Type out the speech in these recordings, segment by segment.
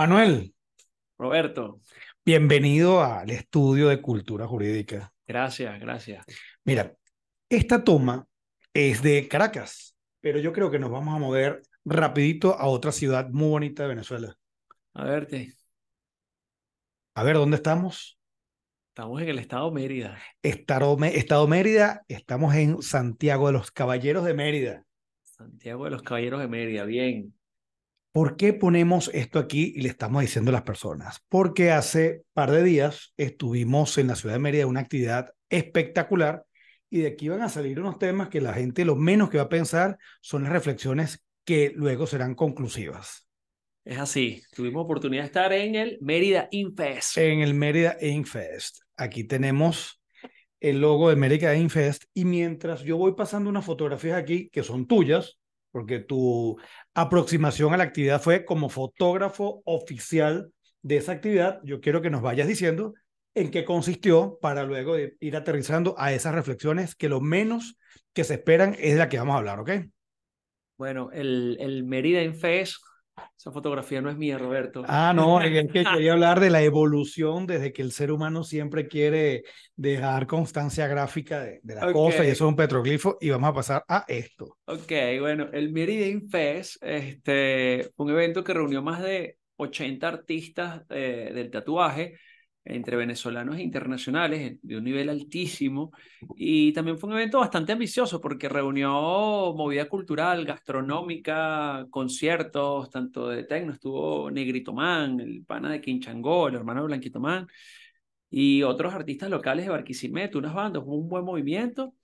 Manuel. Roberto. Bienvenido al estudio de cultura jurídica. Gracias, gracias. Mira, esta toma es de Caracas, pero yo creo que nos vamos a mover rapidito a otra ciudad muy bonita de Venezuela. A verte. A ver, ¿dónde estamos? Estamos en el estado Mérida. Estado, estado Mérida, estamos en Santiago de los Caballeros de Mérida. Santiago de los Caballeros de Mérida, bien. ¿Por qué ponemos esto aquí y le estamos diciendo a las personas? Porque hace par de días estuvimos en la ciudad de Mérida una actividad espectacular y de aquí van a salir unos temas que la gente lo menos que va a pensar son las reflexiones que luego serán conclusivas. Es así, tuvimos oportunidad de estar en el Mérida Infest. En el Mérida Infest. Aquí tenemos el logo de Mérida Infest y mientras yo voy pasando unas fotografías aquí que son tuyas, porque tu aproximación a la actividad fue como fotógrafo oficial de esa actividad. Yo quiero que nos vayas diciendo en qué consistió para luego ir aterrizando a esas reflexiones que lo menos que se esperan es de la que vamos a hablar, ¿ok? Bueno, el, el merida esa fotografía no es mía, Roberto. Ah, no, es que quería hablar de la evolución desde que el ser humano siempre quiere dejar constancia gráfica de, la cosa cosas, y eso es un petroglifo, y vamos a pasar a esto. Ok, bueno, el Meridian Fest, este, un evento que reunió más de 80 artistas eh, del tatuaje, entre venezolanos e internacionales eh, de un nivel altísimo. Y también fue un evento bastante ambicioso porque reunió movida cultural, gastronómica, conciertos, tanto de tecno, estuvo Negrito Man, el pana de Quinchangó, el hermano de Blanquito Man, y otros artistas locales de Barquisimeto, unas bandas, con un buen movimiento.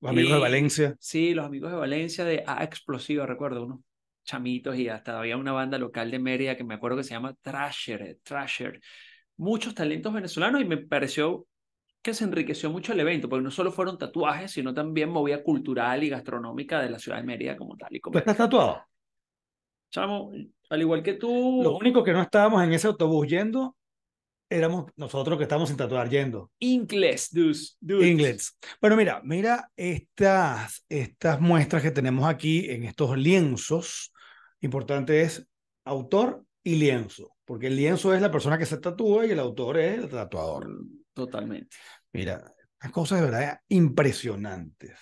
Los amigos de Valencia. Sí, los amigos de Valencia de A Explosiva, recuerdo, unos chamitos y hasta había una banda local de Mérida que me acuerdo que se llama Trasher, Trasher muchos talentos venezolanos y me pareció que se enriqueció mucho el evento, porque no solo fueron tatuajes, sino también movida cultural y gastronómica de la ciudad de Mérida como tal. Y como ¿Tú estás tatuado? Chamo, al igual que tú... Lo único que no estábamos en ese autobús yendo éramos nosotros que estábamos sin tatuar yendo. Inglés, dudes, dudes. Inglés. Bueno, mira, mira estas, estas muestras que tenemos aquí en estos lienzos. Importante es autor y lienzo. Porque el lienzo es la persona que se tatúa y el autor es el tatuador. Totalmente. Mira, las cosas de verdad impresionantes.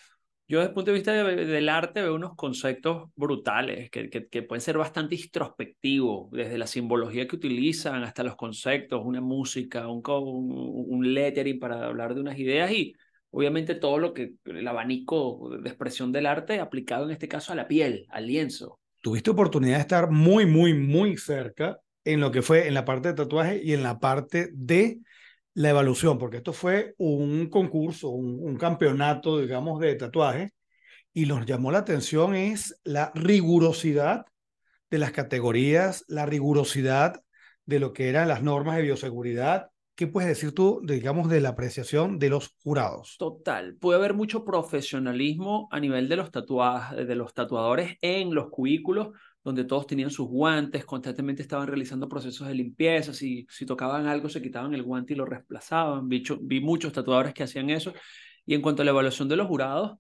Yo desde el punto de vista del arte veo unos conceptos brutales que, pueden ser bastante introspectivos, desde la simbología que utilizan hasta los conceptos, una música, un, un, lettering para hablar de unas ideas y obviamente todo lo que, el abanico de expresión del arte aplicado en este caso a la piel, al lienzo. Tuviste oportunidad de estar muy, muy, muy cerca en lo que fue en la parte de tatuaje y en la parte de la evaluación, porque esto fue un concurso, un, campeonato, digamos, de tatuaje, y nos llamó la atención es la rigurosidad de las categorías, la rigurosidad de lo que eran las normas de bioseguridad. ¿Qué puedes decir tú, digamos, de la apreciación de los jurados? Total, puede haber mucho profesionalismo a nivel de los de los tatuadores en los cubículos, donde todos tenían sus guantes, constantemente estaban realizando procesos de limpieza, si, si tocaban algo se quitaban el guante y lo reemplazaban, vi, vi muchos tatuadores que hacían eso, y en cuanto a la evaluación de los jurados,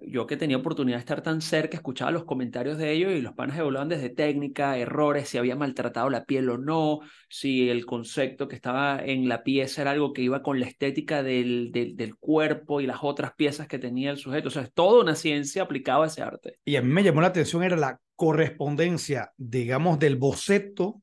yo que tenía oportunidad de estar tan cerca, escuchaba los comentarios de ellos y los panes evaluaban desde técnica, errores, si había maltratado la piel o no, si el concepto que estaba en la pieza era algo que iba con la estética del, del cuerpo y las otras piezas que tenía el sujeto. O sea, es toda una ciencia aplicada a ese arte. Y a mí me llamó la atención era la correspondencia, digamos, del boceto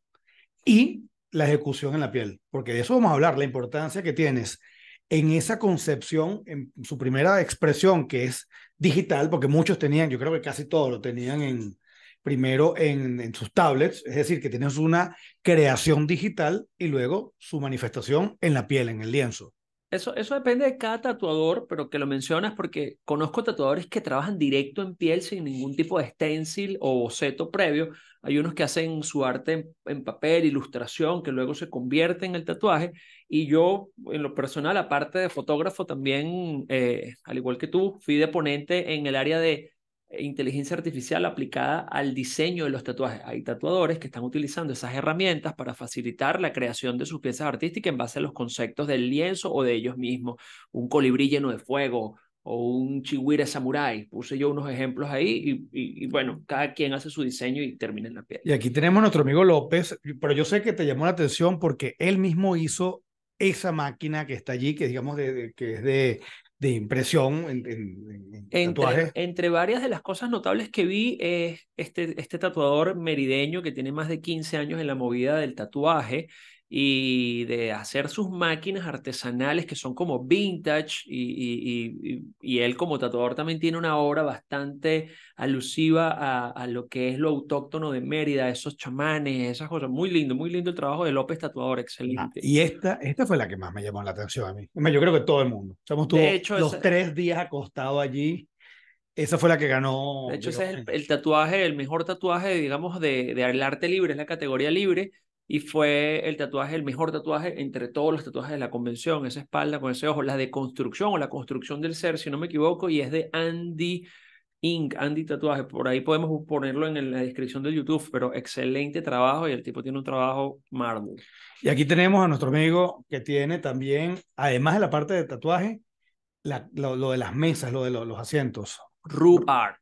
y la ejecución en la piel, porque de eso vamos a hablar, la importancia que tienes en esa concepción, en su primera expresión, que es digital, porque muchos tenían, yo creo que casi todos lo tenían en, primero en, sus tablets, es decir, que tienes una creación digital y luego su manifestación en la piel, en el lienzo. Eso, eso depende de cada tatuador, pero que lo mencionas porque conozco tatuadores que trabajan directo en piel sin ningún tipo de stencil o boceto previo. Hay unos que hacen su arte en papel, ilustración, que luego se convierte en el tatuaje. Y yo, en lo personal, aparte de fotógrafo, también, eh, al igual que tú, fui de ponente en el área de eh, inteligencia artificial aplicada al diseño de los tatuajes. Hay tatuadores que están utilizando esas herramientas para facilitar la creación de sus piezas artísticas en base a los conceptos del lienzo o de ellos mismos. Un colibrí lleno de fuego o un chihuire samurái. Puse yo unos ejemplos ahí y, y, bueno, cada quien hace su diseño y termina en la piel. Y aquí tenemos a nuestro amigo López, pero yo sé que te llamó la atención porque él mismo hizo esa máquina que está allí, que digamos que es de, de impresión en, entre, entre, varias de las cosas notables que vi es este, este tatuador merideño que tiene más de 15 años en la movida del tatuaje, y de hacer sus máquinas artesanales que son como vintage y, y, y, él como tatuador también tiene una obra bastante alusiva a, a, lo que es lo autóctono de Mérida, esos chamanes, esas cosas. Muy lindo, muy lindo el trabajo de López Tatuador, ah, excelente. y esta, esta fue la que más me llamó la atención a mí. Yo creo que todo el mundo. Estamos de hecho, los tres días acostado allí. Esa fue la que ganó. De hecho, ese es el, el, tatuaje, el mejor tatuaje, digamos, de, de arte libre, es la categoría libre, y fue el tatuaje, el mejor tatuaje entre todos los tatuajes de la convención, esa espalda con ese ojo, la de construcción o la construcción del ser, si no me equivoco, y es de Andy Inc., Andy Tatuaje, por ahí podemos ponerlo en la descripción de YouTube, pero excelente trabajo y el tipo tiene un trabajo marvel Y aquí tenemos a nuestro amigo que tiene también, además de la parte de tatuaje, lo, de las mesas, lo de los asientos. Rubart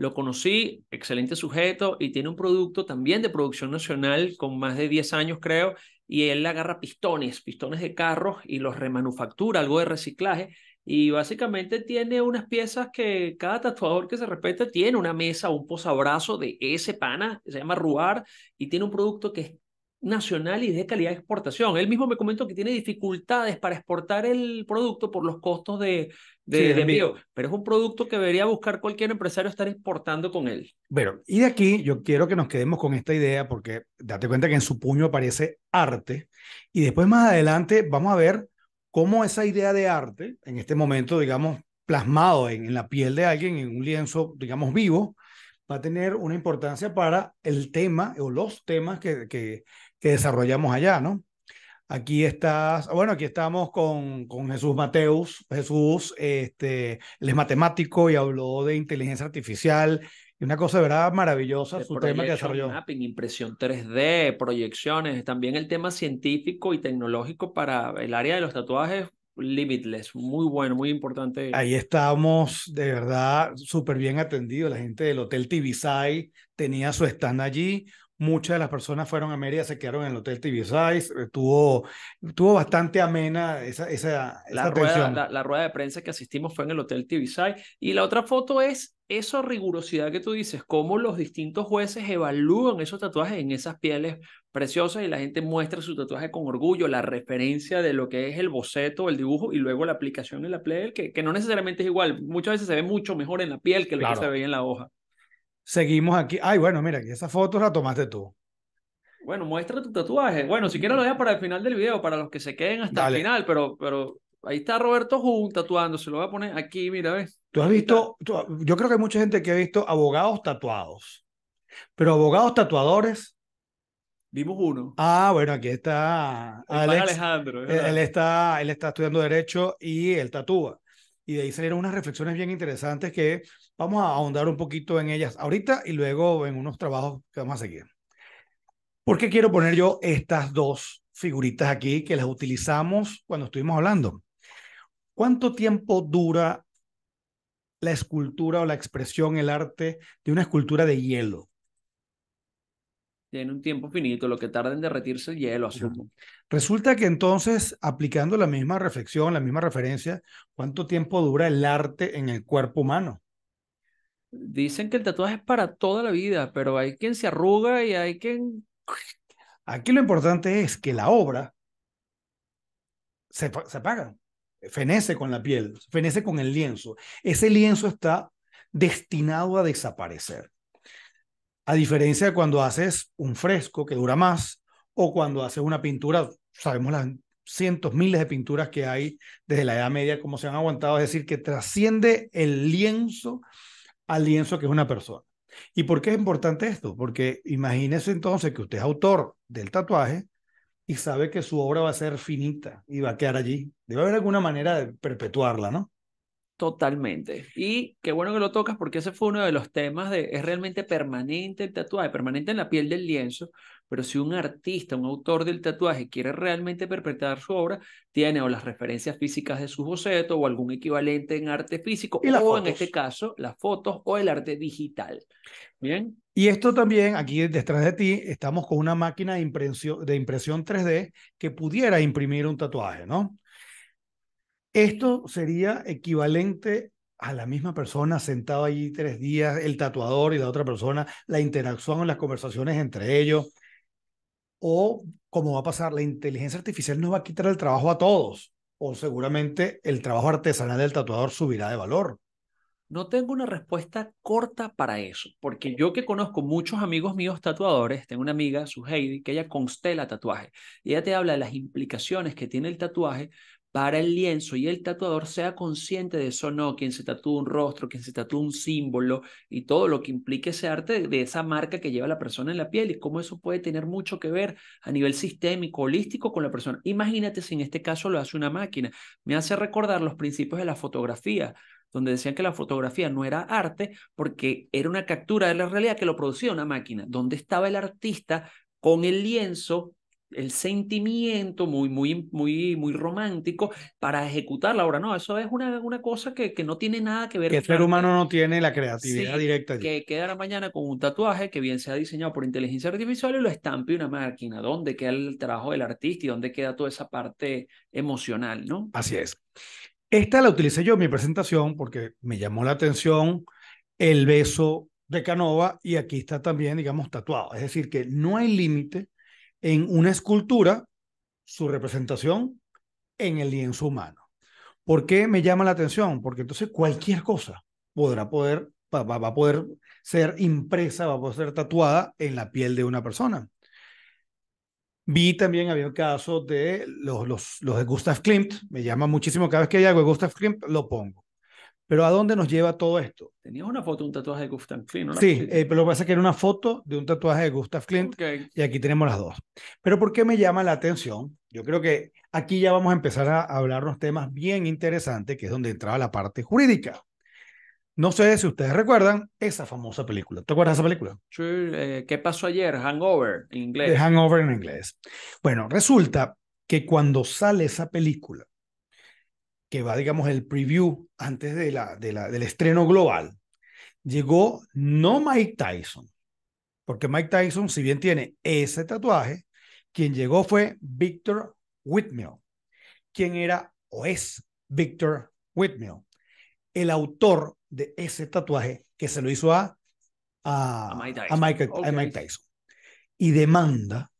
lo conocí, excelente sujeto, y tiene un producto también de producción nacional con más de 10 años, creo, y él agarra pistones, pistones de carros y los remanufactura, algo de reciclaje, y básicamente tiene unas piezas que cada tatuador que se respete tiene una mesa, un posabrazo de ese pana, se llama Ruar, y tiene un producto que es nacional y de calidad de exportación. Él mismo me comentó que tiene dificultades para exportar el producto por los costos de, de, envío, pero es un producto que debería buscar cualquier empresario estar exportando con él. Bueno, y de aquí yo quiero que nos quedemos con esta idea porque date cuenta que en su puño aparece arte y después más adelante vamos a ver cómo esa idea de arte, en este momento, digamos, plasmado en, en la piel de alguien, en un lienzo, digamos, vivo, va a tener una importancia para el tema o los temas que, que, que desarrollamos allá, ¿no? Aquí estás, ah, bueno, aquí estamos con, con Jesús Mateus. Jesús, este, él es matemático y habló de inteligencia artificial. Y una cosa verdad maravillosa, su tema que desarrolló. impresión 3D, proyecciones, también el tema científico y tecnológico para el área de los tatuajes, limitless, muy bueno, muy importante. Ahí estamos, de verdad, súper bien atendido. La gente del Hotel Tibisay tenía su stand allí, Muchas de las personas fueron a Mérida, se quedaron en el Hotel TV eh, Tuvo, tuvo bastante amena esa, esa, la, rueda, de prensa que asistimos fue en el Hotel TV Y la otra foto es esa rigurosidad que tú dices, cómo los distintos jueces evalúan esos tatuajes en esas pieles preciosas y la gente muestra su tatuaje con orgullo, la referencia de lo que es el boceto, el dibujo y luego la aplicación en la piel, que, que no necesariamente es igual, muchas veces se ve mucho mejor en la piel que lo que se ve en la hoja seguimos aquí. Ay, bueno, mira, esa foto la tomaste tú. Bueno, muestra tu tatuaje. Bueno, si quieres lo dejas para el final del video, para los que se queden hasta el final, pero, pero ahí está Roberto Jun tatuándose. Lo voy a poner aquí, mira, ¿ves? Tú has visto, yo creo que hay mucha gente que ha visto abogados tatuados, pero abogados tatuadores. Vimos uno. Ah, bueno, aquí está Alex. Alejandro. Él, está, él está estudiando Derecho y él tatúa y de ahí salieron unas reflexiones bien interesantes que vamos a ahondar un poquito en ellas ahorita y luego en unos trabajos que vamos a seguir. ¿Por qué quiero poner yo estas dos figuritas aquí que las utilizamos cuando estuvimos hablando? ¿Cuánto tiempo dura la escultura o la expresión, el arte de una escultura de hielo? tiene un tiempo finito, lo que tarda en derretirse el hielo, asumo. Resulta que entonces, aplicando la misma reflexión, la misma referencia, ¿cuánto tiempo dura el arte en el cuerpo humano? Dicen que el tatuaje es para toda la vida, pero hay quien se arruga y hay quien... Aquí lo importante es que la obra se, se apaga, fenece con la piel, fenece con el lienzo. Ese lienzo está destinado a desaparecer. A diferencia de cuando haces un fresco que dura más o cuando haces una pintura, sabemos las cientos, miles de pinturas que hay desde la Edad Media, cómo se han aguantado, es decir, que trasciende el lienzo al lienzo que es una persona. ¿Y por qué es importante esto? Porque imagínese entonces que usted es autor del tatuaje y sabe que su obra va a ser finita y va a quedar allí. Debe haber alguna manera de perpetuarla, ¿no? Totalmente. Y qué bueno que lo tocas porque ese fue uno de los temas de, es realmente permanente el tatuaje, permanente en la piel del lienzo, pero si un artista, un autor del tatuaje quiere realmente perpetuar su obra, tiene o las referencias físicas de su boceto o algún equivalente en arte físico, o en este caso las fotos o el arte digital. Bien. Y esto también, aquí detrás de ti, estamos con una máquina de impresión, de impresión 3D que pudiera imprimir un tatuaje, ¿no? Esto sería equivalente a la misma persona sentada allí tres días, el tatuador y la otra persona, la interacción, las conversaciones entre ellos. O, cómo va a pasar, la inteligencia artificial nos va a quitar el trabajo a todos. O seguramente el trabajo artesanal del tatuador subirá de valor. No tengo una respuesta corta para eso, porque yo que conozco muchos amigos míos tatuadores, tengo una amiga, su Heidi, que ella constela tatuaje y ella te habla de las implicaciones que tiene el tatuaje para el lienzo y el tatuador sea consciente de eso no, quien se tatúa un rostro, quien se tatúa un símbolo y todo lo que implique ese arte de esa marca que lleva la persona en la piel y cómo eso puede tener mucho que ver a nivel sistémico, holístico con la persona. Imagínate si en este caso lo hace una máquina. Me hace recordar los principios de la fotografía donde decían que la fotografía no era arte porque era una captura de la realidad que lo producía una máquina, donde estaba el artista con el lienzo el sentimiento muy, muy, muy, muy romántico para ejecutar la obra. No, eso es una, una cosa que, que, no tiene nada que ver. Que el ser humano no tiene la creatividad directa. que queda la mañana con un tatuaje que bien sea diseñado por inteligencia artificial y lo estampe una máquina. ¿Dónde queda el trabajo del artista y dónde queda toda esa parte emocional, no? Así es. Esta la utilicé yo en mi presentación porque me llamó la atención el beso de Canova y aquí está también, digamos, tatuado. Es decir, que no hay límite en una escultura su representación en el lienzo humano. ¿Por qué me llama la atención? Porque entonces cualquier cosa podrá poder, va, a poder ser impresa, va a poder ser tatuada en la piel de una persona. Vi también, había un caso de los, los, los de Gustav Klimt, me llama muchísimo, cada vez que hago Gustav Klimt lo pongo. Pero ¿a dónde nos lleva todo esto? Tenía una foto de un tatuaje de Gustav Klimt, ¿no? Sí, eh, pero lo que pasa es que era una foto de un tatuaje de Gustav Klimt y aquí tenemos las dos. Pero ¿por qué me llama la atención? Yo creo que aquí ya vamos a empezar a hablar hablarnos temas bien interesantes, que es donde entraba la parte jurídica. No sé si ustedes recuerdan esa famosa película. ¿Te acuerdas de esa película? Eh, ¿qué pasó ayer? Hangover en inglés. hangover en inglés. Bueno, resulta que cuando sale esa película, que va, digamos, el preview antes de la, del estreno global, llegó no Mike Tyson, porque Mike Tyson, si bien tiene ese tatuaje, quien llegó fue Victor Whitmill, quien era o es Victor Whitmill, el autor de ese tatuaje que se lo hizo a, Mike, a Mike Tyson. Y demanda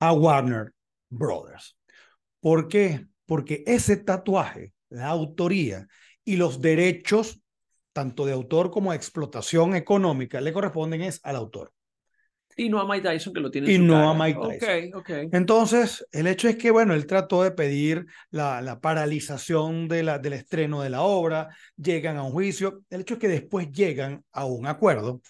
a Warner Brothers. ¿Por qué? Porque ese tatuaje la autoría y los derechos, tanto de autor como de explotación económica, le corresponden es al autor. Y no a Mike Tyson, que lo tiene. no a Mike Tyson. Entonces, el hecho es que, bueno, él trató de pedir la, paralización de la, del estreno de la obra, llegan a un juicio. El hecho es que después llegan a un acuerdo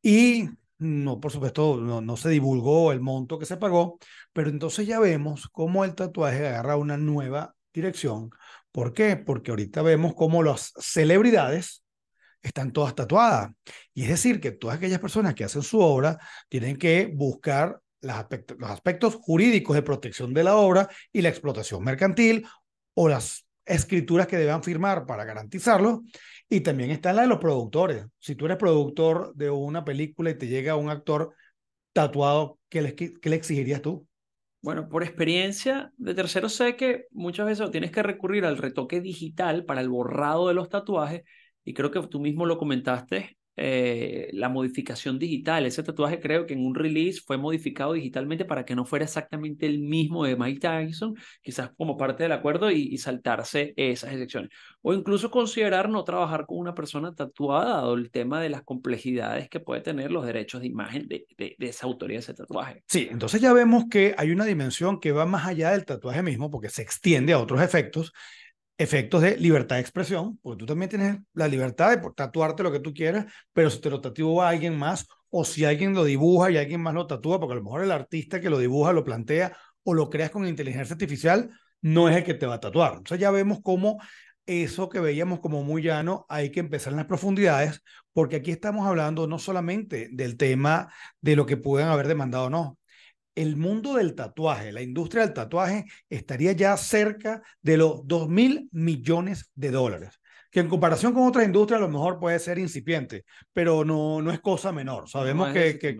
y no, por supuesto, no, no, se divulgó el monto que se pagó, pero entonces ya vemos cómo el tatuaje agarra una nueva dirección, ¿Por qué? Porque ahorita vemos cómo las celebridades están todas tatuadas. Y es decir, que todas aquellas personas que hacen su obra tienen que buscar los aspectos, jurídicos de protección de la obra y la explotación mercantil o las escrituras que deban firmar para garantizarlo. Y también está la de los productores. Si tú eres productor de una película y te llega un actor tatuado, qué le exigirías tú? Bueno, por experiencia de tercero sé que muchas veces tienes que recurrir al retoque digital para el borrado de los tatuajes y creo que tú mismo lo comentaste eh, la modificación digital. Ese tatuaje creo que en un release fue modificado digitalmente para que no fuera exactamente el mismo de Mike Tyson, quizás como parte del acuerdo y, saltarse esas excepciones. O incluso considerar no trabajar con una persona tatuada, dado el tema de las complejidades que puede tener los derechos de imagen de, de esa autoría de ese tatuaje. Sí, entonces ya vemos que hay una dimensión que va más allá del tatuaje mismo porque se extiende a otros efectos efectos de libertad de expresión, porque tú también tienes la libertad de tatuarte lo que tú quieras, pero si te lo tatúa alguien más o si alguien lo dibuja y alguien más lo tatúa, porque a lo mejor el artista que lo dibuja, lo plantea o lo creas con inteligencia artificial, no es el que te va a tatuar. Entonces ya vemos cómo eso que veíamos como muy llano, hay que empezar en las profundidades, porque aquí estamos hablando no solamente del tema de lo que pueden haber demandado o no, el mundo del tatuaje, la industria del tatuaje, estaría ya cerca de los 2 mil millones de dólares, que en comparación con otras industrias a lo mejor puede ser incipiente, pero no, no es cosa menor. Sabemos que, que,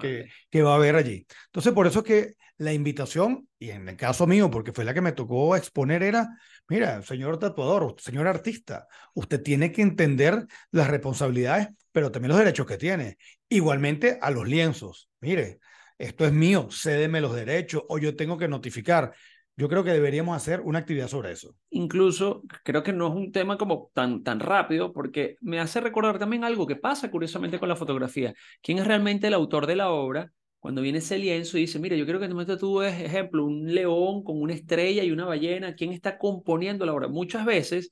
que, va a haber allí. Entonces, por eso es que la invitación, y en el caso mío, porque fue la que me tocó exponer, era, mira, señor tatuador, señor artista, usted tiene que entender las responsabilidades, pero también los derechos que tiene. Igualmente a los lienzos. Mire, esto es mío, cédeme los derechos o yo tengo que notificar. Yo creo que deberíamos hacer una actividad sobre eso. Incluso creo que no es un tema como tan, tan rápido porque me hace recordar también algo que pasa curiosamente con la fotografía. ¿Quién es realmente el autor de la obra? Cuando viene ese lienzo y dice, mira, yo creo que este tú es ejemplo, un león con una estrella y una ballena. ¿Quién está componiendo la obra? Muchas veces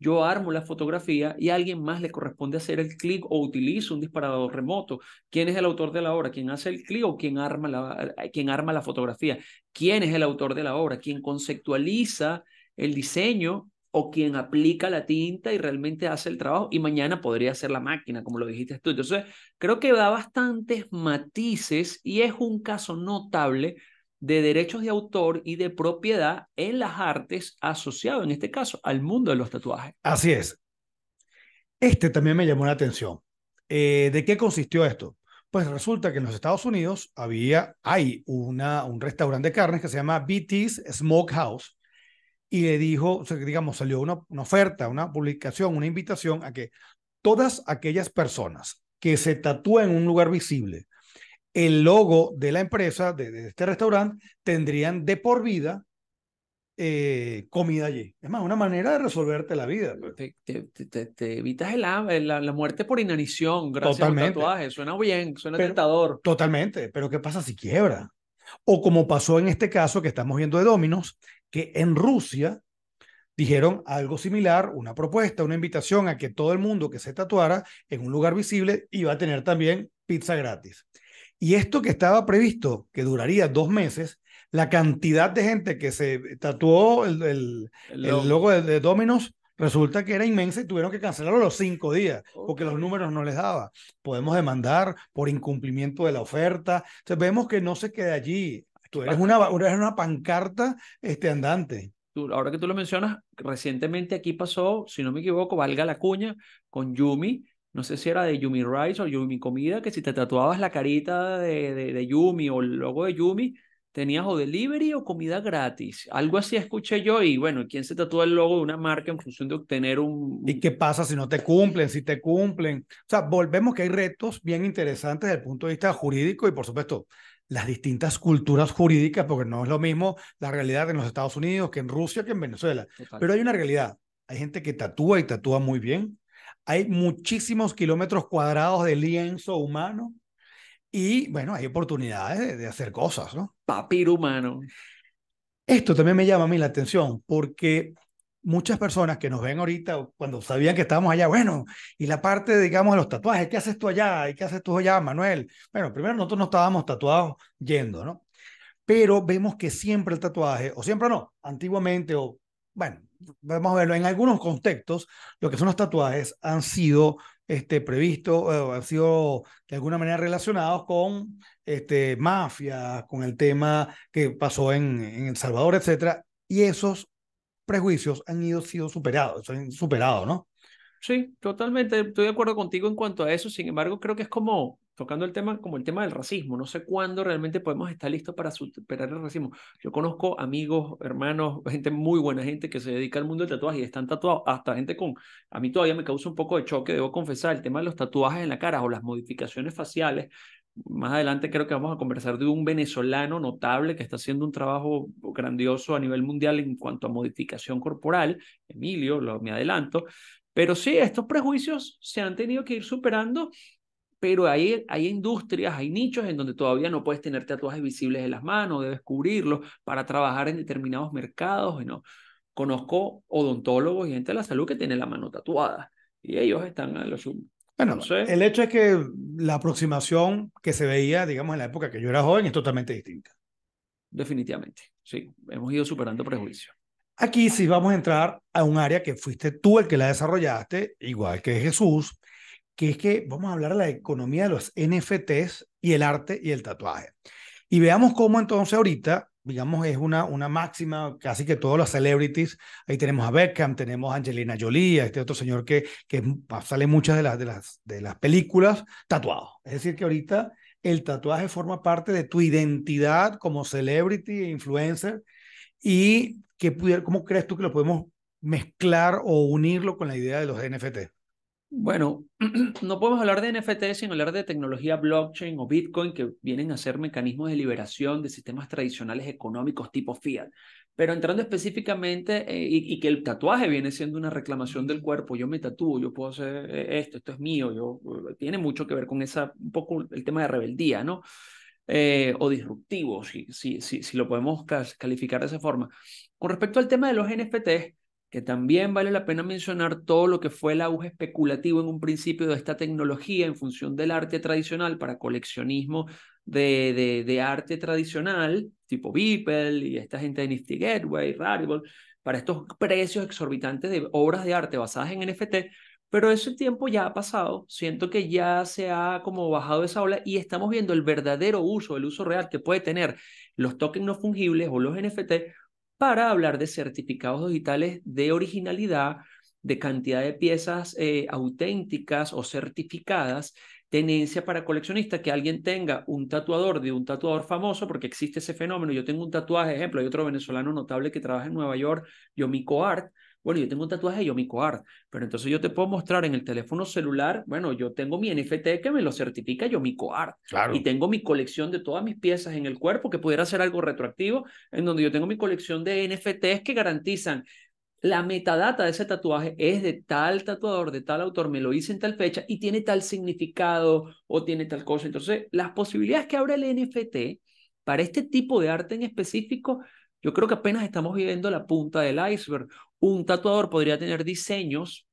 yo armo la fotografía y a alguien más le corresponde hacer el clic o utilizo un disparador remoto. ¿Quién es el autor de la obra? ¿Quién hace el clic o quién arma la, eh, quién arma la fotografía? ¿Quién es el autor de la obra? ¿Quién conceptualiza el diseño o quién aplica la tinta y realmente hace el trabajo y mañana podría ser la máquina, como lo dijiste tú. Entonces, creo que da bastantes matices y es un caso notable de derechos de autor y de propiedad en las artes asociado, en este caso, al mundo de los tatuajes. Así es. Este también me llamó la atención. Eh, ¿De qué consistió esto? Pues resulta que en los Estados Unidos había, hay una, un restaurante de carnes que se llama BT's Smokehouse y le dijo, digamos, salió una, una oferta, una publicación, una invitación a que todas aquellas personas que se tatúen en un lugar visible, el logo de la empresa, de, este restaurante, tendrían de por vida eh, comida allí. Es más, una manera de resolverte la vida. Pues. Te, evitas la, muerte por inanición gracias a tatuaje. Suena bien, suena tentador. Totalmente, pero ¿qué pasa si quiebra? O como pasó en este caso que estamos viendo de Dominos, que en Rusia dijeron algo similar, una propuesta, una invitación a que todo el mundo que se tatuara en un lugar visible iba a tener también pizza gratis. Y esto que estaba previsto, que duraría dos meses, la cantidad de gente que se tatuó el, el, logo, de, Dominos resulta que era inmensa y tuvieron que cancelarlo los cinco días porque los números no les daba. Podemos demandar por incumplimiento de la oferta. vemos que no se queda allí. Tú una, una pancarta este, andante. ahora que tú lo mencionas, recientemente aquí pasó, si no me equivoco, valga la cuña, con Yumi, no sé si era de Yumi Rice o Yumi Comida, que si te tatuabas la carita de, de, Yumi o el logo de Yumi, tenías o delivery o comida gratis. Algo así escuché yo y bueno, ¿quién se tatúa el logo de una marca en función de obtener un... ¿Y qué pasa si no te cumplen, si te cumplen? O sea, volvemos que hay retos bien interesantes desde el punto de vista jurídico y por supuesto las distintas culturas jurídicas, porque no es lo mismo la realidad en los Estados Unidos que en Rusia que en Venezuela. Pero hay una realidad. Hay gente que tatúa y tatúa muy bien. Hay muchísimos kilómetros cuadrados de lienzo humano y, bueno, hay oportunidades de, hacer cosas, ¿no? Papiro humano. Esto también me llama a mí la atención porque muchas personas que nos ven ahorita, cuando sabían que estábamos allá, bueno, y la parte, digamos, de los tatuajes, ¿qué haces tú allá? ¿Y qué haces tú allá, Manuel? Bueno, primero nosotros no estábamos tatuados yendo, ¿no? Pero vemos que siempre el tatuaje, o siempre no, antiguamente, o bueno, vamos a verlo, en algunos contextos, lo que son los tatuajes han sido este, previstos, eh, han sido de alguna manera relacionados con este, con el tema que pasó en, en El Salvador, etc. y esos prejuicios han ido sido superados, superados, ¿no? Sí, totalmente, estoy de acuerdo contigo en cuanto a eso, sin embargo, creo que es como tocando el tema como el tema del racismo. No sé cuándo realmente podemos estar listos para superar el racismo. Yo conozco amigos, hermanos, gente muy buena, gente que se dedica al mundo del tatuaje y están tatuados, hasta gente con, a mí todavía me causa un poco de choque, debo confesar, el tema de los tatuajes en la cara o las modificaciones faciales. Más adelante creo que vamos a conversar de un venezolano notable que está haciendo un trabajo grandioso a nivel mundial en cuanto a modificación corporal. Emilio, lo, me adelanto. Pero sí, estos prejuicios se han tenido que ir superando pero hay, hay industrias, hay nichos en donde todavía no puedes tener tatuajes visibles en las manos, debes cubrirlos para trabajar en determinados mercados. ¿no? Conozco odontólogos y gente de la salud que tiene la mano tatuada y ellos están a los... Bueno, el hecho es que la aproximación que se veía, digamos, en la época que yo era joven es totalmente distinta. Definitivamente, sí. Hemos ido superando prejuicios. Aquí sí vamos a entrar a un área que fuiste tú el que la desarrollaste, igual que Jesús, que es que vamos a hablar de la economía de los NFTs y el arte y el tatuaje. Y veamos cómo entonces ahorita, digamos, es una, una máxima, casi que todos los celebrities, ahí tenemos a Beckham, tenemos a Angelina Jolie, este otro señor que, que sale muchas de las, de, las, de las películas tatuado. Es decir, que ahorita el tatuaje forma parte de tu identidad como celebrity e influencer y que pudiera, ¿cómo crees tú que lo podemos mezclar o unirlo con la idea de los NFTs. Bueno, no podemos hablar de NFTs sin hablar de tecnología blockchain o Bitcoin, que vienen a ser mecanismos de liberación de sistemas tradicionales económicos tipo fiat. Pero entrando específicamente, eh, y, que el tatuaje viene siendo una reclamación del cuerpo, yo me tatúo, yo puedo hacer eh, esto, esto es mío, yo, eh, tiene mucho que ver con esa, un poco el tema de rebeldía, ¿no? o disruptivo, si, si lo podemos calificar de esa forma. Con respecto al tema de los NFTs, que también vale la pena mencionar todo lo que fue el auge especulativo en un principio de esta tecnología en función del arte tradicional para coleccionismo de, de, arte tradicional, tipo Beeple y esta gente de Nifty Gateway, Rarible, para estos precios exorbitantes de obras de arte basadas en NFT, pero ese tiempo ya ha pasado, siento que ya se ha como bajado esa ola y estamos viendo el verdadero uso, el uso real que puede tener los tokens no fungibles o los NFT para hablar de certificados digitales de originalidad, de cantidad de piezas eh, auténticas o certificadas, tenencia para coleccionistas, que alguien tenga un tatuador de un tatuador famoso, porque existe ese fenómeno. Yo tengo un tatuaje, ejemplo, hay otro venezolano notable que trabaja en Nueva York, Yomiko Art, bueno, yo tengo un tatuaje de Yomiko Art, pero entonces yo te puedo mostrar en el teléfono celular, bueno, yo tengo mi NFT que me lo certifica Yomiko Art. Claro. Y tengo mi colección de todas mis piezas en el cuerpo, que pudiera ser algo retroactivo, en donde yo tengo mi colección de NFTs que garantizan la metadata de ese tatuaje es de tal tatuador, de tal autor, me lo hice en tal fecha y tiene tal significado o tiene tal cosa. Entonces, las posibilidades que abre el NFT para este tipo de arte en específico yo creo que apenas estamos viviendo la punta del iceberg. Un tatuador podría tener diseños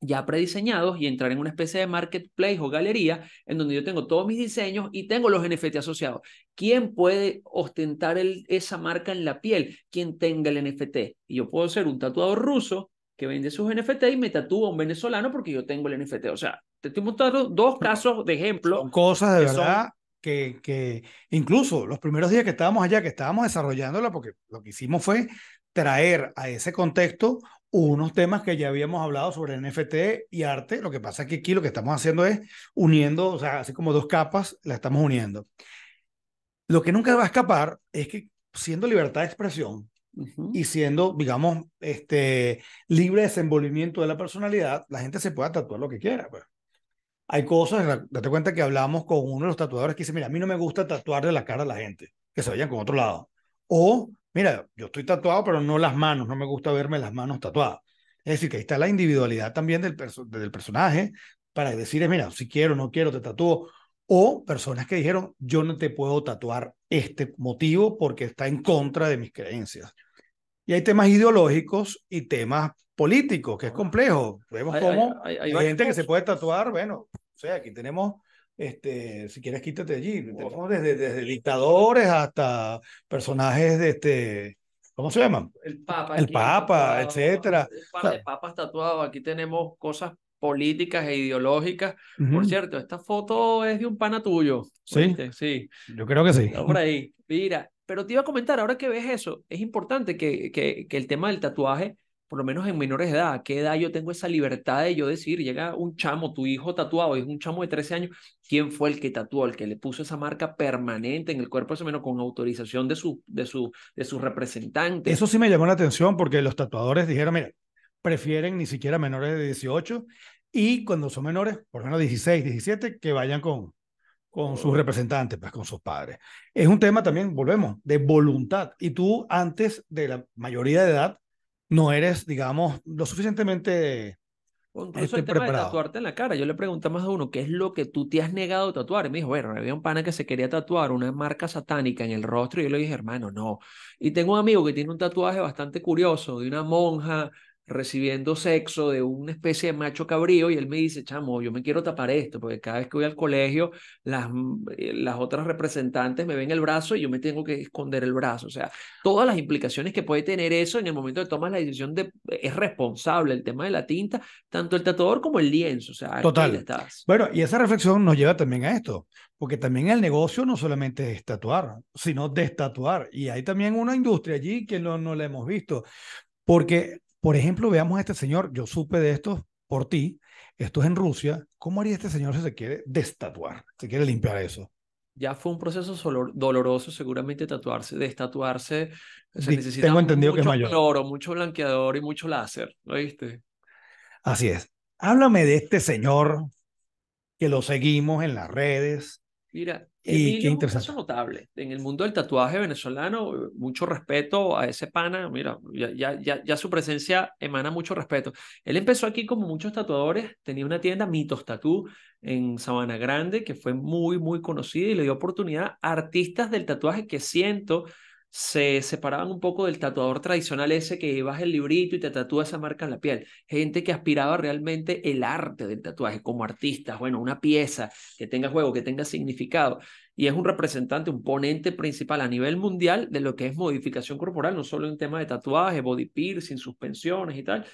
ya prediseñados y entrar en una especie de marketplace o galería en donde yo tengo todos mis diseños y tengo los NFT asociados. ¿Quién puede ostentar el, esa marca en la piel? Quien tenga el NFT. Y yo puedo ser un tatuador ruso que vende sus NFT y me tatúa un venezolano porque yo tengo el NFT. O sea, te estoy mostrando dos casos de ejemplo. cosas de verdad que, incluso los primeros días que estábamos allá, que estábamos desarrollándola, porque lo que hicimos fue traer a ese contexto unos temas que ya habíamos hablado sobre NFT y arte. Lo que pasa es que aquí lo que estamos haciendo es uniendo, o sea, así como dos capas, la estamos uniendo. Lo que nunca va a escapar es que siendo libertad de expresión y siendo, digamos, este, libre desenvolvimiento de la personalidad, la gente se pueda tatuar lo que quiera. Pues hay cosas, date cuenta que hablamos con uno de los tatuadores que dice, mira, a mí no me gusta tatuar de la cara a la gente, que se vayan con otro lado. O, mira, yo estoy tatuado, pero no las manos, no me gusta verme las manos tatuadas. Es decir, que ahí está la individualidad también del, del personaje para decir, mira, si quiero, no quiero, te tatúo. O personas que dijeron, yo no te puedo tatuar este motivo porque está en contra de mis creencias. Y hay temas ideológicos y temas político, que es complejo. Vemos hay, cómo hay, gente que se puede tatuar, bueno, o sea, aquí tenemos este, si quieres quítate allí. Oh. Desde, desde, dictadores hasta personajes de este, ¿cómo se llaman? El Papa. El Papa, etcétera. El, Papa Papa tatuado. Aquí tenemos cosas políticas e ideológicas. Por cierto, esta foto es de un pana tuyo. Sí. Sí. Yo creo que sí. por ahí. Mira, pero te iba a comentar, ahora que ves eso, es importante que, que, que el tema del tatuaje por lo menos en menores de edad, ¿a qué edad yo tengo esa libertad de yo decir, llega un chamo, tu hijo tatuado, es un chamo de 13 años, ¿quién fue el que tatuó, el que le puso esa marca permanente en el cuerpo, ese menos con autorización de, su, de, su, de su representante Eso sí me llamó la atención porque los tatuadores dijeron, mira, prefieren ni siquiera menores de 18 y cuando son menores, por lo menos 16, 17, que vayan con, con sus oh. representantes, pues con sus padres. Es un tema también, volvemos, de voluntad. Y tú antes de la mayoría de edad no eres, digamos, lo suficientemente Incluso este, el tema de tatuarte en la cara. Yo le pregunté más a uno, ¿qué es lo que tú te has negado a tatuar? Y me dijo, bueno, había un pana que se quería tatuar una marca satánica en el rostro y yo le dije, hermano, no. Y tengo un amigo que tiene un tatuaje bastante curioso de una monja recibiendo sexo de una especie de macho cabrío y él me dice, chamo, yo me quiero tapar esto, porque cada vez que voy al colegio, las, eh, las otras representantes me ven el brazo y yo me tengo que esconder el brazo. O sea, todas las implicaciones que puede tener eso en el momento de tomar la decisión de, es responsable el tema de la tinta, tanto el tatuador como el lienzo. O sea, Total. Estás. Bueno, y esa reflexión nos lleva también a esto, porque también el negocio no solamente es tatuar, sino destatuar. Y hay también una industria allí que no, no la hemos visto. Porque por ejemplo, veamos a este señor, yo supe de esto por ti, esto es en Rusia, ¿cómo haría este señor si se quiere destatuar, ¿Se quiere limpiar eso? Ya fue un proceso doloroso seguramente tatuarse, destatuarse. Se necesita Tengo entendido que es mayor. cloro, mucho blanqueador y mucho láser, ¿lo viste? Así es. Háblame de este señor que lo seguimos en las redes. Mira, eh, y qué interesante. notable. En el mundo del tatuaje venezolano, mucho respeto a ese pana. Mira, ya, ya, su presencia emana mucho respeto. Él empezó aquí como muchos tatuadores. Tenía una tienda, Mitos Tatú, en Sabana Grande, que fue muy, muy conocida y le dio oportunidad a artistas del tatuaje que siento se separaban un poco del tatuador tradicional ese que llevas el librito y te tatúa esa marca en la piel. Gente que aspiraba realmente el arte del tatuaje como artista. bueno, una pieza que tenga juego, que tenga significado. Y es un representante, un ponente principal a nivel mundial de lo que es modificación corporal, no solo en tema de tatuaje, body piercing, suspensiones y tal.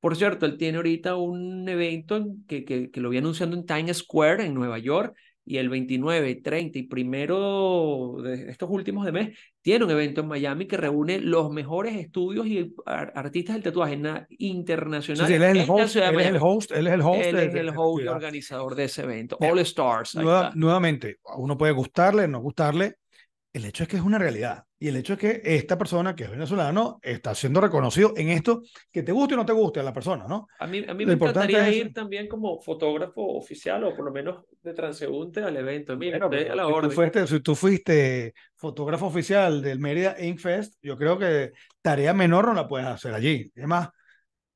Por cierto, él tiene ahorita un evento que, que lo vi anunciando en Times Square, en Nueva York, y el 29, 30 y primero de estos últimos de mes, tiene un evento en Miami que reúne los mejores estudios y artistas del tatuaje internacional. él, es el, host, él es el este host, es el host, el organizador de ese evento. All Stars. nuevamente, a uno puede gustarle, no gustarle. El hecho es que es una realidad. Y el hecho es que esta persona que es venezolano está siendo reconocido en esto, que te guste o no te guste a la persona, ¿no? A mí, a mí me encantaría ir también como fotógrafo oficial o por lo menos de transeúnte al evento. Mira, si tú fuiste fotógrafo oficial del Merida Ink Fest, yo creo que tarea menor no la puedes hacer allí. Es más,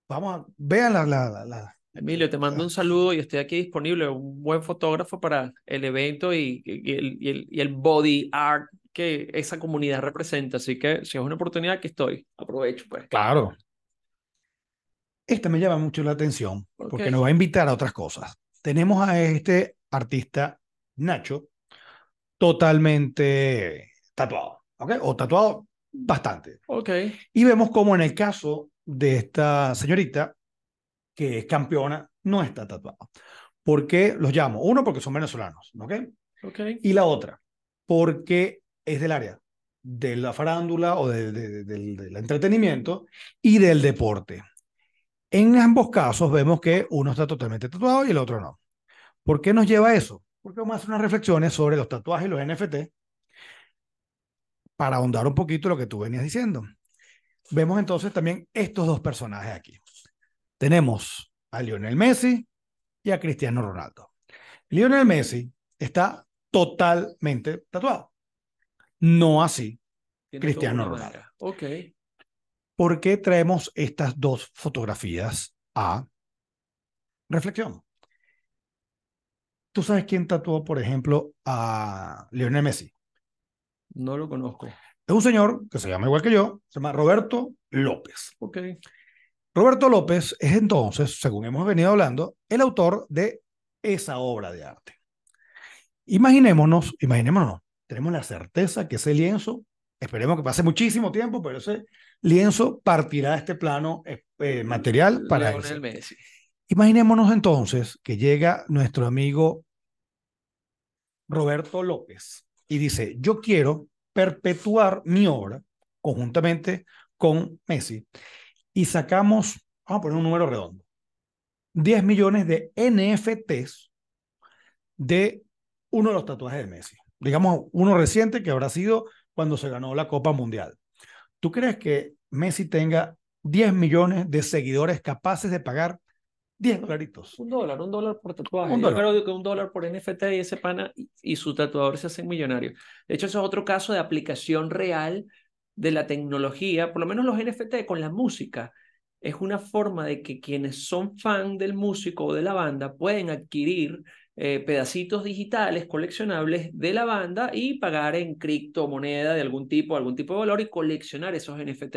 vamos a vean la, Emilio, te mando un saludo y estoy aquí disponible, un buen fotógrafo para el evento y, el, body art que esa comunidad representa. Así que si es una oportunidad, que estoy. Aprovecho, pues. Claro. Esta me llama mucho la atención porque nos va a invitar a otras cosas. Tenemos a este artista Nacho totalmente tatuado, ¿ok? O tatuado bastante. Ok. Y vemos como en el caso de esta señorita, que es campeona, no está tatuado ¿Por qué los llamo? Uno, porque son venezolanos, ¿ok? Y la otra, porque es del área de la farándula o del entretenimiento y del deporte. En ambos casos vemos que uno está totalmente tatuado y el otro no. ¿Por qué nos lleva eso? Porque vamos a hacer unas reflexiones sobre los tatuajes y los NFT para ahondar un poquito lo que tú venías diciendo. Vemos entonces también estos dos personajes aquí. Tenemos a Lionel Messi y a Cristiano Ronaldo. Lionel Messi está totalmente tatuado. No así Cristiano Ronaldo. ¿Por qué traemos estas dos fotografías a reflexión? ¿Tú sabes quién tatuó, por ejemplo, a Lionel Messi? No lo conozco. Es un señor que se llama igual que yo, se llama Roberto López. Roberto López es entonces, según hemos venido hablando, el autor de esa obra de arte. Imaginémonos, imaginémonos, tenemos la certeza que ese lienzo, esperemos que pase muchísimo tiempo, pero ese lienzo partirá de este plano eh, eh, material para Imaginémonos entonces que llega nuestro amigo Roberto López y dice, yo quiero perpetuar mi obra conjuntamente con Messi y sacamos, vamos a poner un número redondo, 10 millones de NFTs de uno de los tatuajes de Messi. Digamos, uno reciente que habrá sido cuando se ganó la Copa Mundial. ¿Tú crees que Messi tenga 10 millones de seguidores capaces de pagar 10 Un dólar, un dólar por tatuaje. Un dólar. que un dólar por NFT y ese pana y su tatuador se hacen millonarios. De hecho, eso es otro caso de aplicación real de la tecnología, por lo menos los NFT con la música. Es una forma de que quienes son fan del músico o de la banda pueden adquirir eh, pedacitos digitales coleccionables de la banda y pagar en criptomoneda de algún tipo, algún tipo de valor y coleccionar esos NFT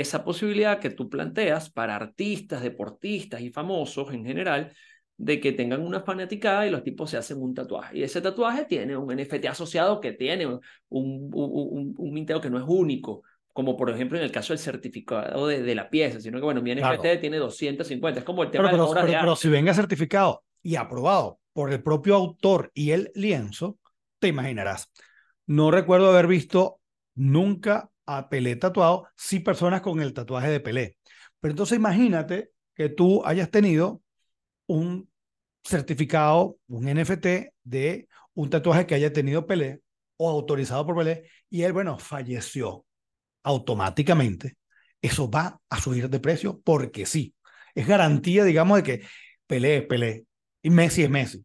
esa posibilidad que tú planteas para artistas, deportistas y famosos en general, de que tengan una fanaticada y los tipos se hacen un tatuaje. Y ese tatuaje tiene un NFT asociado que tiene un, un, un, minteo que no es único, como por ejemplo en el caso del certificado de, la pieza, sino que bueno, mi NFT tiene 250, es como el tema de, pero, pero si venga certificado y aprobado por el propio autor y el lienzo, te imaginarás. No recuerdo haber visto nunca a Pelé tatuado, sí personas con el tatuaje de Pelé. Pero entonces imagínate que tú hayas tenido un certificado, un NFT de un tatuaje que haya tenido Pelé o autorizado por Pelé y él, bueno, falleció automáticamente. Eso va a subir de precio porque sí. Es garantía, digamos, de que Pelé es Pelé y Messi es Messi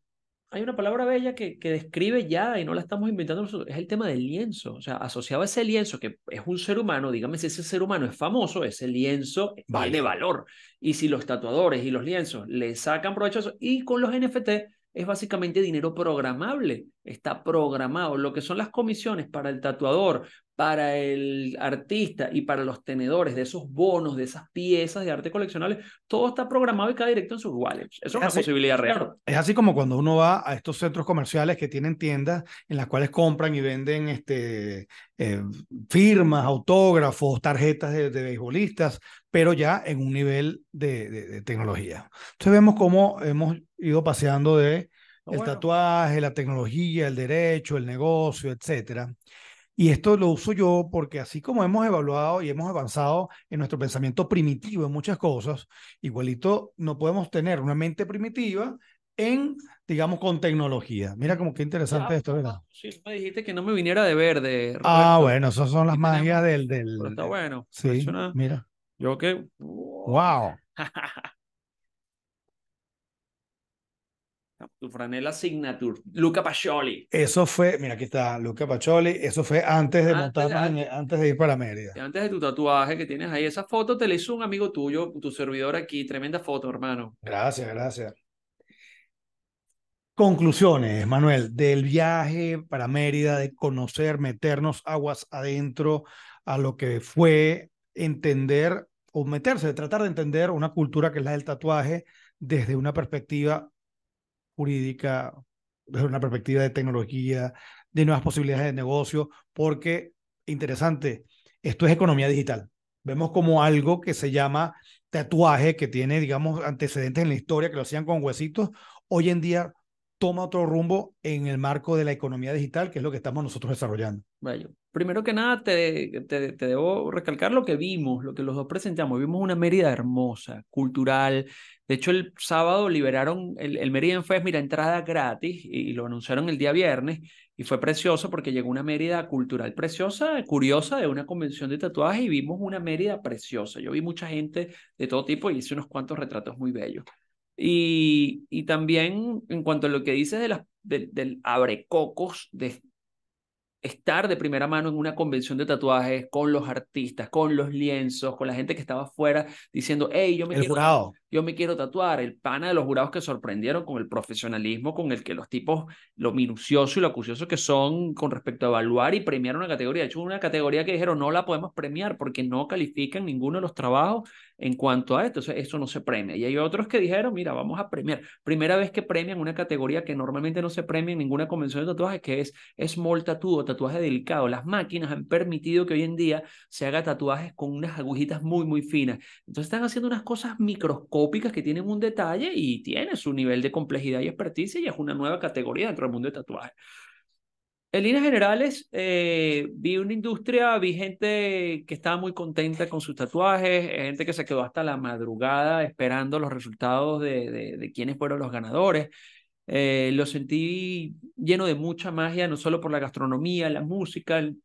hay una palabra bella que, describe ya, y no la estamos inventando nosotros, es el tema del lienzo. O sea, asociado a ese lienzo, que es un ser humano, dígame si ese ser humano es famoso, ese lienzo vale. valor. Y si los tatuadores y los lienzos le sacan provecho a eso, y con los NFT es básicamente dinero programable está programado. Lo que son las comisiones para el tatuador, para el artista y para los tenedores de esos bonos, de esas piezas de arte coleccionables, todo está programado y cada directo en sus wallets. Eso es, una posibilidad real. Es así como cuando uno va a estos centros comerciales que tienen tiendas en las cuales compran y venden este, eh, firmas, autógrafos, tarjetas de, beisbolistas, pero ya en un nivel de, de tecnología. Entonces vemos cómo hemos ido paseando de el tatuaje, la tecnología, el derecho, el negocio, etcétera. Y esto lo uso yo porque así como hemos evaluado y hemos avanzado en nuestro pensamiento primitivo en muchas cosas, igualito no podemos tener una mente primitiva en, digamos, con tecnología. Mira como qué interesante esto, ¿verdad? Sí, me dijiste que no me viniera de verde. Ah, bueno, esas son las magias del, del... Pero está bueno. Sí, mira. Yo que... ¡Wow! wow. Tu franela signature, Luca Pacioli. Eso fue, mira, aquí está Luca Pacioli. Eso fue antes de montar antes de ir para Mérida. Antes de tu tatuaje que tienes ahí. Esa foto te la hizo un amigo tuyo, tu servidor aquí. Tremenda foto, hermano. Gracias, gracias. Conclusiones, Manuel, del viaje para Mérida, de conocer, meternos aguas adentro a lo que fue entender o meterse, tratar de entender una cultura que es la del tatuaje desde una perspectiva jurídica, desde una perspectiva de tecnología, de nuevas posibilidades de negocio, porque, interesante, esto es economía digital. Vemos como algo que se llama tatuaje, que tiene, digamos, antecedentes en la historia, que lo hacían con huesitos, hoy en día toma otro rumbo en el marco de la economía digital, que es lo que estamos nosotros desarrollando. Bueno, primero que nada, te, debo recalcar lo que vimos, lo que los dos presentamos. Vimos una Mérida hermosa, cultural. De hecho, el sábado liberaron el, el Mérida en Fest, mira, entrada gratis, y, y lo anunciaron el día viernes. Y fue precioso porque llegó una Mérida cultural preciosa, curiosa, de una convención de tatuajes, y vimos una Mérida preciosa. Yo vi mucha gente de todo tipo y hice unos cuantos retratos muy bellos. Y, también en cuanto a lo que dices de las del abrecocos, de estar de primera mano en una convención de tatuajes con los artistas, con los lienzos, con la gente que estaba afuera diciendo, hey, yo me, quiero, yo me quiero tatuar. El pana de los jurados que sorprendieron con el profesionalismo, con el que los tipos, lo minucioso y lo acucioso que son con respecto a evaluar y premiar una categoría. De hecho, una categoría que dijeron, no la podemos premiar porque no califican ninguno de los trabajos en cuanto a esto. eso no se premia. Y hay otros que dijeron, mira, vamos a premiar. Primera vez que premian una categoría que normalmente no se premia en ninguna convención de tatuajes, que es small tattoo o tatuaje delicado. Las máquinas han permitido que hoy en día se haga tatuajes con unas agujitas muy, muy finas. Entonces, están haciendo unas cosas microscópicas que tienen un detalle y tiene su nivel de complejidad y experticia y es una nueva categoría dentro del mundo de tatuajes. En líneas generales, eh, vi una industria, vi gente que estaba muy contenta con sus tatuajes, eh, gente que se quedó hasta la madrugada esperando los resultados de, de, quiénes fueron los ganadores. Eh, lo sentí lleno de mucha magia, no solo por la gastronomía, la música, el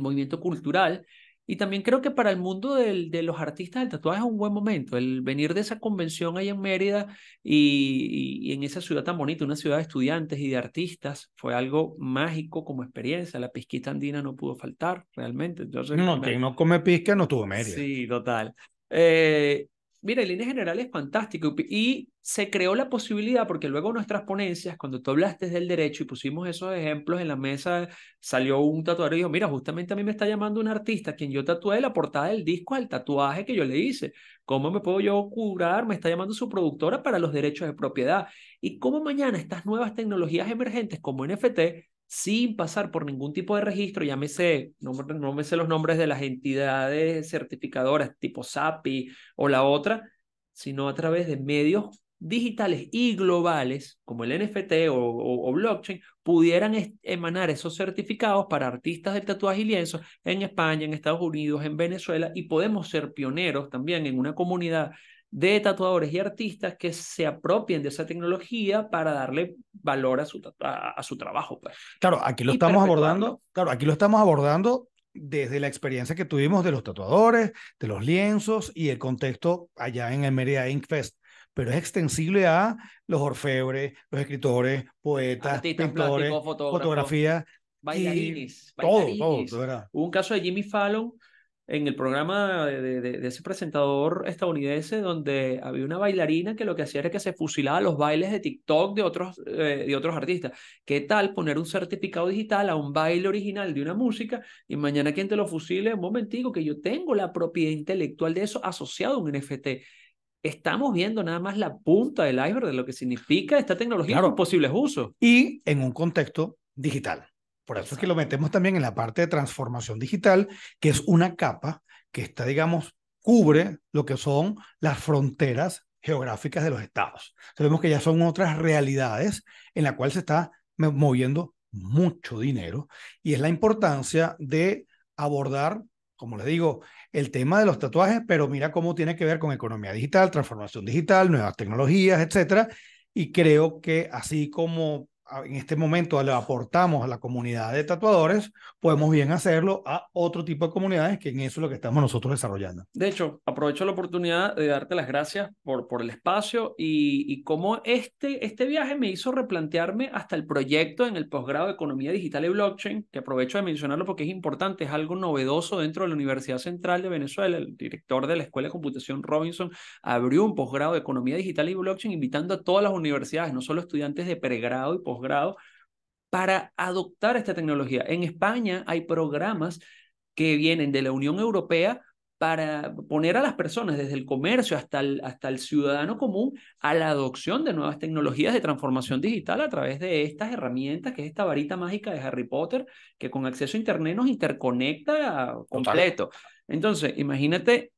movimiento cultural, y también creo que para el mundo de los artistas del tatuaje es un buen momento, el venir de esa convención ahí en Mérida y, en esa ciudad tan bonita, una ciudad de estudiantes y de artistas, fue algo mágico como experiencia. La pisquita andina no pudo faltar realmente. Entonces, no, no come pizca no tuvo Mérida. Sí, total. Eh, mira, en general es fantástico. Y se creó la posibilidad, porque luego nuestras ponencias, cuando tú hablaste del derecho y pusimos esos ejemplos en la mesa, salió un tatuador y dijo, mira, justamente a mí me está llamando un artista, quien yo tatué la portada del disco al tatuaje que yo le hice. ¿Cómo me puedo yo curar? Me está llamando su productora para los derechos de propiedad. ¿Y cómo mañana estas nuevas tecnologías emergentes como NFT sin pasar por ningún tipo de registro, llámese, me sé, no, me sé los nombres de las entidades certificadoras tipo SAPI o la otra, sino a través de medios digitales y globales, como el NFT o, blockchain, pudieran emanar esos certificados para artistas de tatuajes y lienzos en España, en Estados Unidos, en Venezuela, y podemos ser pioneros también en una comunidad de tatuadores y artistas que se apropien de esa tecnología para darle valor a su, a, su trabajo. Pues. Claro, aquí lo estamos abordando, claro, aquí lo estamos abordando desde la experiencia que tuvimos de los tatuadores, de los lienzos y el contexto allá en el Merida Ink Fest, pero es extensible a los orfebres, los escritores, poetas, pintores, fotografía, bailarines, Todo, todo, Hubo un caso de Jimmy Fallon en el programa de, ese presentador estadounidense donde había una bailarina que lo que hacía era que se fusilaba los bailes de TikTok de otros, eh, de otros artistas. ¿Qué tal poner un certificado digital a un baile original de una música y mañana quien te lo fusile? Un momentico, que yo tengo la propiedad intelectual de eso asociado a un NFT. Estamos viendo nada más la punta del iceberg de lo que significa esta tecnología claro. y sus posibles usos. Y en un contexto digital. Por eso es que lo metemos también en la parte de transformación digital, que es una capa que está, digamos, cubre lo que son las fronteras geográficas de los estados. Sabemos que ya son otras realidades en la cual se está moviendo mucho dinero y es la importancia de abordar, como les digo, el tema de los tatuajes, pero mira cómo tiene que ver con economía digital, transformación digital, nuevas tecnologías, etcétera, y creo que así como en este momento le aportamos a la comunidad de tatuadores, podemos bien hacerlo a otro tipo de comunidades, que en eso es lo que estamos nosotros desarrollando. De hecho, aprovecho la oportunidad de darte las gracias por, por el espacio y, y cómo este, este viaje me hizo replantearme hasta el proyecto en el posgrado de Economía Digital y Blockchain, que aprovecho de mencionarlo porque es importante, es algo novedoso dentro de la Universidad Central de Venezuela. El director de la Escuela de Computación Robinson abrió un posgrado de Economía Digital y Blockchain invitando a todas las universidades, no solo estudiantes de pregrado y posgrado, grado para adoptar esta tecnología. En España hay programas que vienen de la Unión Europea para poner a las personas, desde el comercio hasta el, hasta el ciudadano común, a la adopción de nuevas tecnologías de transformación digital a través de estas herramientas, que es esta varita mágica de Harry Potter, que con acceso a Internet nos interconecta completo. Entonces, imagínate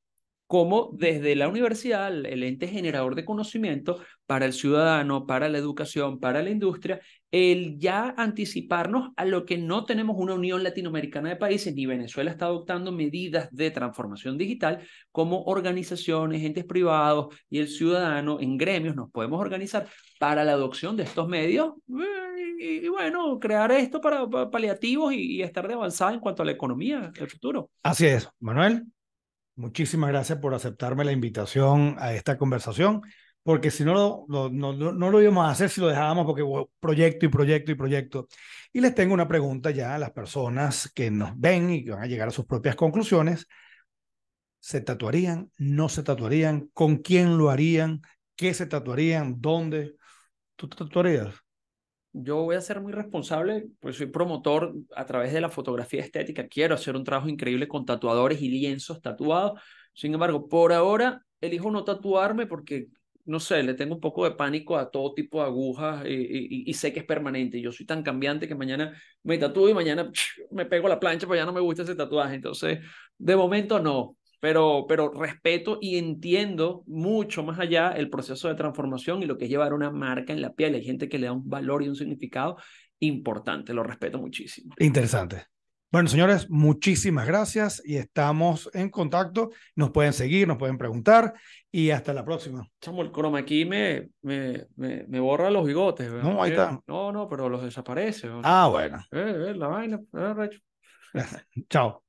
como desde la universidad, el ente generador de conocimiento para el ciudadano, para la educación, para la industria, el ya anticiparnos a lo que no tenemos una unión latinoamericana de países, ni Venezuela está adoptando medidas de transformación digital, como organizaciones, entes privados y el ciudadano en gremios nos podemos organizar para la adopción de estos medios eh, y, bueno, crear esto para, paliativos y, y estar de avanzada en cuanto a la economía del futuro. Así es, Manuel. Muchísimas gracias por aceptarme la invitación a esta conversación, porque si no, lo, no, no, lo íbamos a hacer si lo dejábamos, porque hubo proyecto y proyecto y proyecto. Y les tengo una pregunta ya a las personas que nos ven y que van a llegar a sus propias conclusiones. ¿Se tatuarían? ¿No se tatuarían? ¿Con quién lo harían? ¿Qué se tatuarían? ¿Dónde? ¿Tú te tatuarías? yo voy a ser muy responsable, pues soy promotor a través de la fotografía estética, quiero hacer un trabajo increíble con tatuadores y lienzos tatuados. Sin embargo, por ahora elijo no tatuarme porque, no sé, le tengo un poco de pánico a todo tipo de agujas y, sé que es permanente. Yo soy tan cambiante que mañana me tatúo y mañana me pego la plancha, pero ya no me gusta ese tatuaje. Entonces, de momento no pero, respeto y entiendo mucho más allá el proceso de transformación y lo que es llevar una marca en la piel. Hay gente que le da un valor y un significado importante, lo respeto muchísimo. Interesante. Bueno, señores, muchísimas gracias y estamos en contacto. Nos pueden seguir, nos pueden preguntar y hasta la próxima. Chamo, el croma aquí me, me, borra los bigotes. No, ahí eh, está. No, no, pero los desaparece. Ah, bueno. Eh, eh la vaina. Eh, Chao.